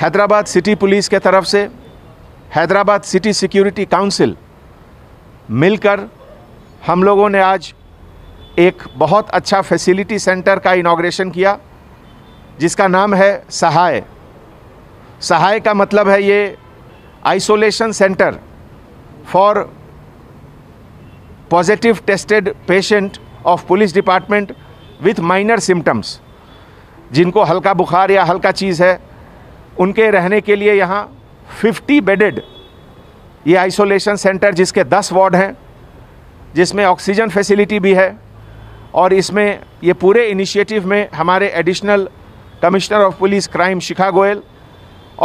Hyderabad city police के तरफ से हैदराबाद सिटी सिक्योरिटी काउंसिल मिलकर हम लोगों ने आज एक बहुत अच्छा फैसिलिटी सेंटर का इनाग्रेशन किया जिसका नाम है सहाय सहाय का मतलब है ये isolation centre for positive tested patient of police department with minor symptoms जिनको हल्का बुखार या हल्का चीज़ है उनके रहने के लिए यहाँ 50 बेडेड ये आइसोलेशन सेंटर जिसके 10 वार्ड हैं जिसमें ऑक्सीजन फैसिलिटी भी है और इसमें ये पूरे इनिशिएटिव में हमारे additional commissioner of police crime Shikha Goyal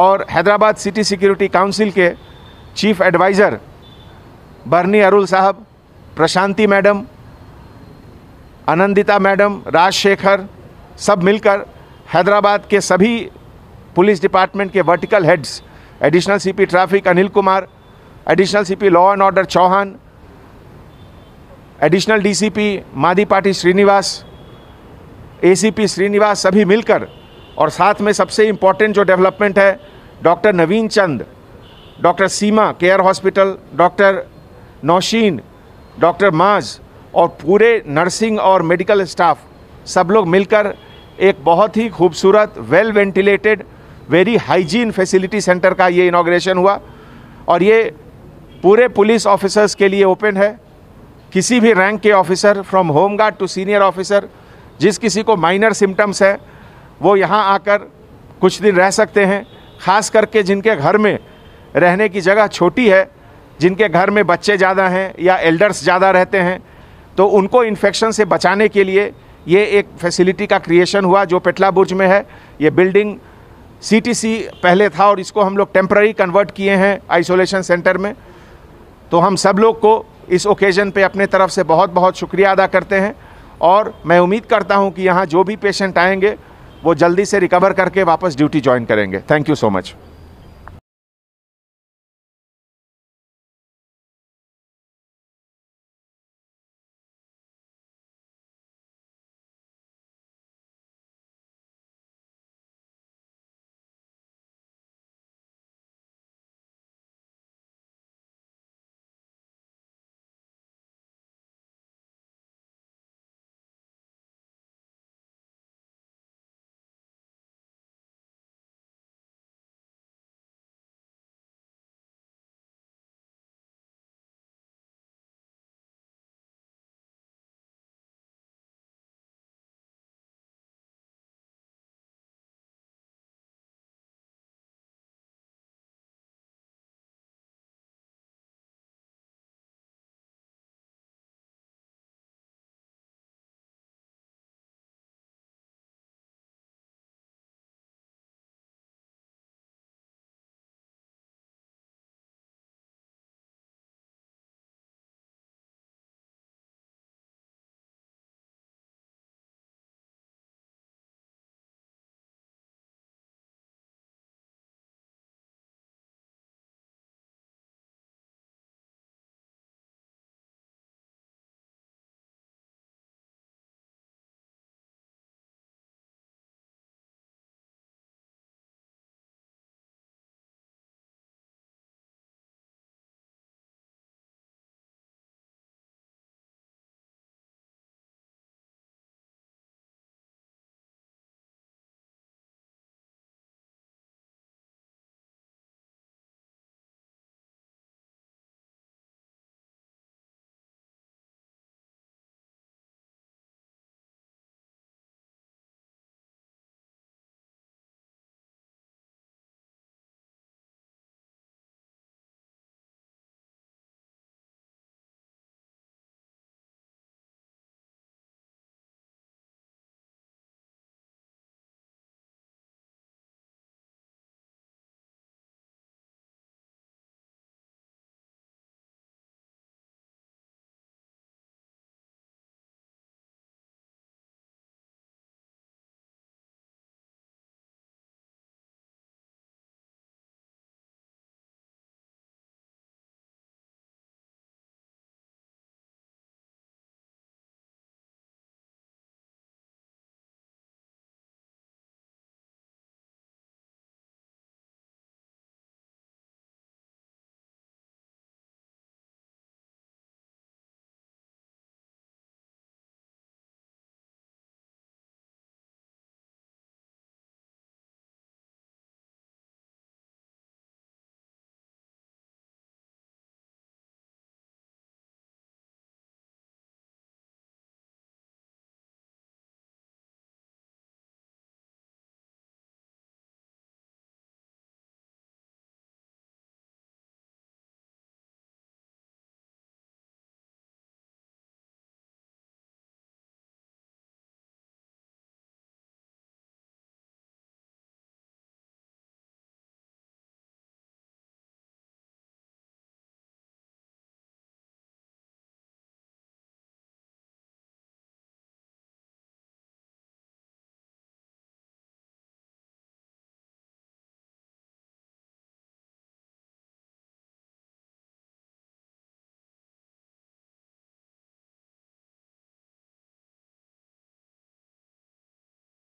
और हैदराबाद सिटी सिक्योरिटी काउंसिल के चीफ एडवाइज़र बर्नी अरुल साहब प्रशांति मैडम आनंदिता मैडम राज शेखर सब मिलकर हैदराबाद के सभी पुलिस डिपार्टमेंट के vertical heads additional CP traffic Anil Kumar additional CP law and order Chauhan additional DCP party Srinivas ACP Srinivas सभी मिलकर और साथ में सबसे इम्पॉर्टेंट जो डेवलपमेंट है doctor Naveen Chand doctor Seema care hospital doctor Nausheen doctor Maaz और पूरे नर्सिंग और मेडिकल स्टाफ सब लोग मिलकर एक बहुत ही खूबसूरत well ventilated very hygiene facility centre का ये इनाग्रेशन हुआ और ये पूरे पुलिस ऑफिसर्स के लिए ओपन है किसी भी रैंक के officer from home guard to senior officer जिस किसी को माइनर सिम्टम्स है वो यहाँ आकर कुछ दिन रह सकते हैं ख़ास करके जिनके घर में रहने की जगह छोटी है जिनके घर में बच्चे ज़्यादा हैं या एल्डर्स ज़्यादा रहते हैं तो उनको इन्फेक्शन से बचाने के लिए ये एक फैसिलिटी का क्रिएशन हुआ जो पेटला बुर्ज में है ये बिल्डिंग सीटीसी पहले था और इसको हम लोग टेम्प्ररी कन्वर्ट किए हैं आइसोलेशन सेंटर में तो हम सब लोग को इस ओकेज़न पे अपने तरफ से बहुत बहुत शुक्रिया अदा करते हैं और मैं उम्मीद करता हूं कि यहाँ जो भी पेशेंट आएंगे वो जल्दी से रिकवर करके वापस ड्यूटी ज्वाइन करेंगे थैंक यू सो मच